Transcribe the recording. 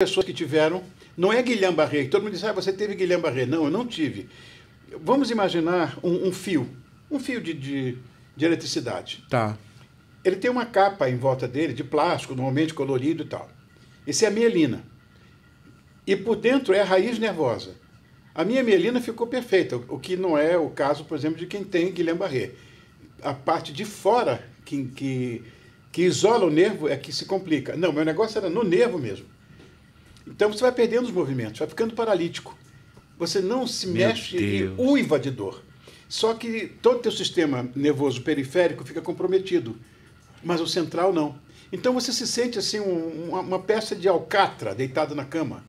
pessoas que tiveram. Não é Guilherme Barré. Todo mundo diz, ah, você teve Guilherme Barré. Não, eu não tive. Vamos imaginar um, um fio, um fio de, de, de, eletricidade. Tá. Ele tem uma capa em volta dele, de plástico, normalmente colorido e tal. Esse é a mielina. E por dentro é a raiz nervosa. A minha mielina ficou perfeita, o que não é o caso, por exemplo, de quem tem Guilherme Barré. A parte de fora que, que, que isola o nervo é que se complica. Não, meu negócio era no nervo mesmo. Então você vai perdendo os movimentos, vai ficando paralítico. Você não se Meu mexe Deus. e uiva de dor. Só que todo o teu sistema nervoso periférico fica comprometido, mas o central não. Então você se sente assim um, uma, uma peça de alcatra deitada na cama.